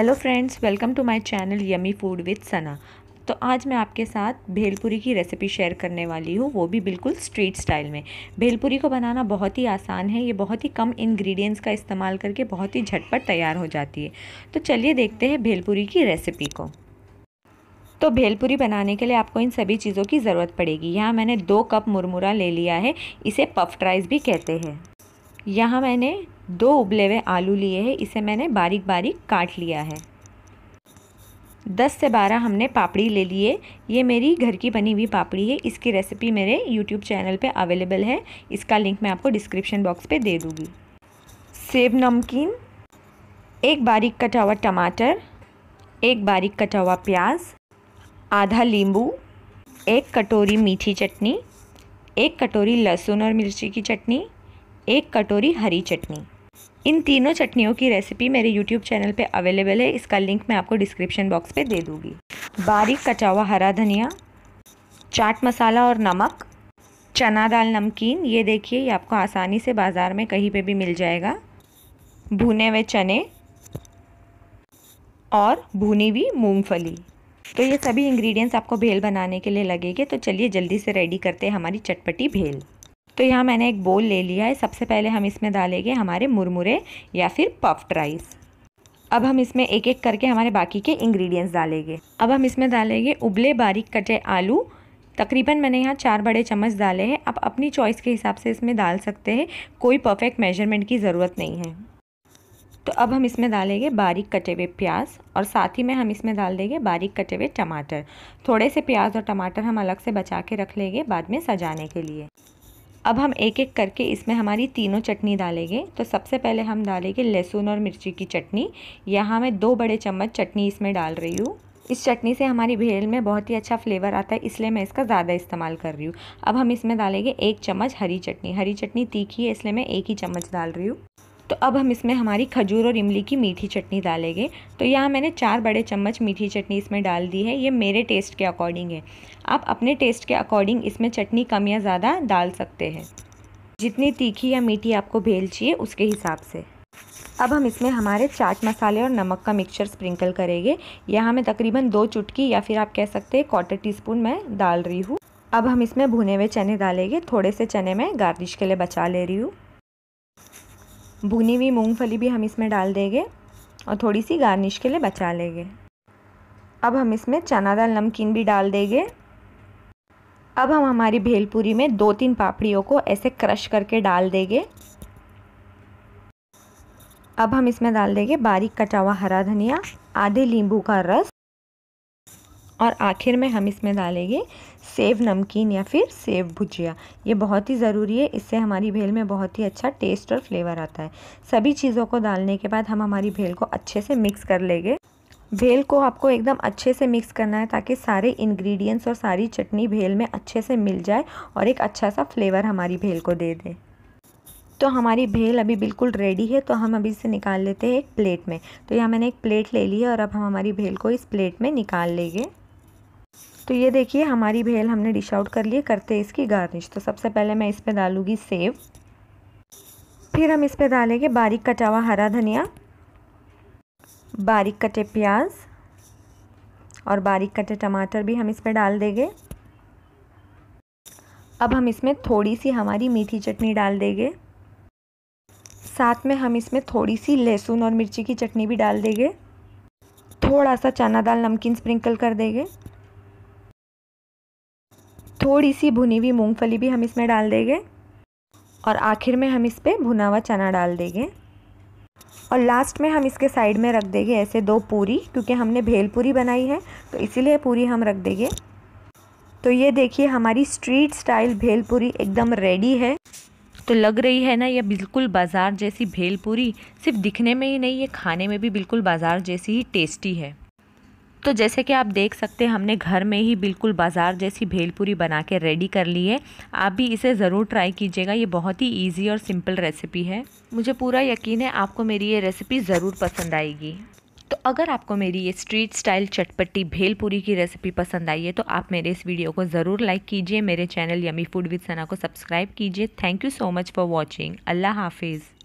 hello friends welcome to my channel yummy food with Sana तो आज मैं आपके साथ भेलपुरी की रेसिपी शेयर करने वाली हूँ वो भी बिल्कुल स्ट्रीट स्टाइल में भेलपुरी को बनाना बहुत ही आसान है ये बहुत ही कम इंग्रेडिएंट्स का इस्तेमाल करके बहुत ही झटपट तैयार हो जाती है तो चलिए देखते हैं भेलपुरी की रेसिपी को तो भेलपुरी बनाने के लिए आपको इन सभी चीज़ों की ज़रूरत पड़ेगी यहाँ मैंने दो कप मुरमुरा ले लिया है इसे पफ्ड राइस भी कहते हैं यहाँ मैंने दो उबले हुए आलू लिए हैं इसे मैंने बारीक बारीक काट लिया है दस से बारह हमने पापड़ी ले लिए ये मेरी घर की बनी हुई पापड़ी है इसकी रेसिपी मेरे यूट्यूब चैनल पे अवेलेबल है इसका लिंक मैं आपको डिस्क्रिप्शन बॉक्स पे दे दूँगी सेब नमकीन एक बारीक कटा हुआ टमाटर एक बारीक कटा हुआ प्याज आधा नींबू एक कटोरी मीठी चटनी एक कटोरी लहसुन और मिर्ची की चटनी एक कटोरी हरी चटनी इन तीनों चटनियों की रेसिपी मेरे YouTube चैनल पे अवेलेबल है इसका लिंक मैं आपको डिस्क्रिप्शन बॉक्स पे दे दूँगी बारीक कटा हुआ हरा धनिया चाट मसाला और नमक चना दाल नमकीन ये देखिए ये आपको आसानी से बाज़ार में कहीं पे भी मिल जाएगा भुने हुए चने और भुनी हुई मूंगफली तो ये सभी इंग्रेडिएंट्स आपको भेल बनाने के लिए लगेंगे तो चलिए जल्दी से रेडी करते हैं हमारी चटपटी भेल तो यहाँ मैंने एक बोल ले लिया है सबसे पहले हम इसमें डालेंगे हमारे मुरमुरे या फिर पफ्ड राइस अब हम इसमें एक एक करके हमारे बाकी के इंग्रेडिएंट्स डालेंगे अब हम इसमें डालेंगे उबले बारीक कटे आलू तकरीबन मैंने यहाँ चार बड़े चम्मच डाले हैं आप अपनी चॉइस के हिसाब से इसमें डाल सकते हैं कोई परफेक्ट मेजरमेंट की ज़रूरत नहीं है तो अब हम इसमें डालेंगे बारीक कटे हुए प्याज और साथ ही में हम इसमें डाल देंगे बारीक कटे हुए टमाटर थोड़े से प्याज और टमाटर हम अलग से बचा के रख लेंगे बाद में सजाने के लिए अब हम एक एक करके इसमें हमारी तीनों चटनी डालेंगे तो सबसे पहले हम डालेंगे लहसुन और मिर्ची की चटनी यहाँ मैं दो बड़े चम्मच चटनी इसमें डाल रही हूँ इस चटनी से हमारी भेल में बहुत ही अच्छा फ्लेवर आता है इसलिए मैं इसका ज़्यादा इस्तेमाल कर रही हूँ अब हम इसमें डालेंगे एक चम्मच हरी चटनी हरी चटनी तीखी है इसलिए मैं एक ही चम्मच डाल रही हूँ तो अब हम इसमें हमारी खजूर और इमली की मीठी चटनी डालेंगे तो यहाँ मैंने चार बड़े चम्मच मीठी चटनी इसमें डाल दी है ये मेरे टेस्ट के अकॉर्डिंग है आप अपने टेस्ट के अकॉर्डिंग इसमें चटनी कम या ज़्यादा डाल सकते हैं जितनी तीखी या मीठी आपको भेल चाहिए उसके हिसाब से अब हम इसमें हमारे चाट मसाले और नमक का मिक्सचर स्प्रिंकल करेंगे यहाँ मैं तकरीबन दो चुटकी या फिर आप कह सकते हैं क्वार्टर टी स्पून मैं डाल रही हूँ अब हम इसमें भुने हुए चने डालेंगे थोड़े से चने मैं गार्निश के लिए बचा ले रही हूँ भुनी हुई मूंगफली भी हम इसमें डाल देंगे और थोड़ी सी गार्निश के लिए बचा लेंगे अब हम इसमें चना दाल नमकीन भी डाल देंगे अब हम हमारी भेलपूरी में दो तीन पापड़ियों को ऐसे क्रश करके डाल देंगे अब हम इसमें डाल देंगे बारीक कटा हुआ हरा धनिया आधे नींबू का रस और आखिर में हम इसमें डालेंगे सेव नमकीन या फिर सेव भुजिया ये बहुत ही ज़रूरी है इससे हमारी भेल में बहुत ही अच्छा टेस्ट और फ्लेवर आता है सभी चीज़ों को डालने के बाद हम हमारी भेल को अच्छे से मिक्स कर लेंगे भेल को आपको एकदम अच्छे से मिक्स करना है ताकि सारे इंग्रेडिएंट्स और सारी चटनी भेल में अच्छे से मिल जाए और एक अच्छा सा फ्लेवर हमारी भेल को दे दे तो हमारी भेल अभी बिल्कुल रेडी है तो हम अभी इसे निकाल लेते हैं एक प्लेट में तो यहाँ मैंने एक प्लेट ले ली है और अब हम हमारी भेल को इस प्लेट में निकाल लेंगे तो ये देखिए हमारी भेल हमने डिश आउट कर लिए करते इसकी गार्निश तो सबसे पहले मैं इस पर डालूँगी सेव फिर हम इस पर डालेंगे बारीक कटा हुआ हरा धनिया बारीक कटे प्याज और बारीक कटे टमाटर भी हम इस पर डाल देंगे अब हम इसमें थोड़ी सी हमारी मीठी चटनी डाल देंगे साथ में हम इसमें थोड़ी सी लहसुन और मिर्ची की चटनी भी डाल देंगे थोड़ा सा चना दाल नमकीन स्प्रिंकल कर देंगे थोड़ी सी भुनी हुई मूँगफली भी हम इसमें डाल देंगे और आखिर में हम इस पर भुना हुआ चना डाल देंगे और लास्ट में हम इसके साइड में रख देंगे ऐसे दो पूरी क्योंकि हमने भेल पूरी बनाई है तो इसीलिए पूरी हम रख देंगे तो ये देखिए हमारी स्ट्रीट स्टाइल भेल पूरी एकदम रेडी है तो लग रही है ना ये बिल्कुल बाज़ार जैसी भेल पूरी सिर्फ दिखने में ही नहीं ये खाने में भी बिल्कुल बाज़ार जैसी ही टेस्टी है तो जैसे कि आप देख सकते हैं हमने घर में ही बिल्कुल बाज़ार जैसी भेलपूरी बना के रेडी कर ली है आप भी इसे ज़रूर ट्राई कीजिएगा ये बहुत ही ईजी और सिंपल रेसिपी है मुझे पूरा यकीन है आपको मेरी ये रेसिपी ज़रूर पसंद आएगी तो अगर आपको मेरी ये स्ट्रीट स्टाइल चटपटी भेलपूरी की रेसिपी पसंद आई है तो आप मेरे इस वीडियो को ज़रूर लाइक कीजिए मेरे channel yummy food with Sana को सब्सक्राइब कीजिए thank you so much for watching अल्लाह हाफिज़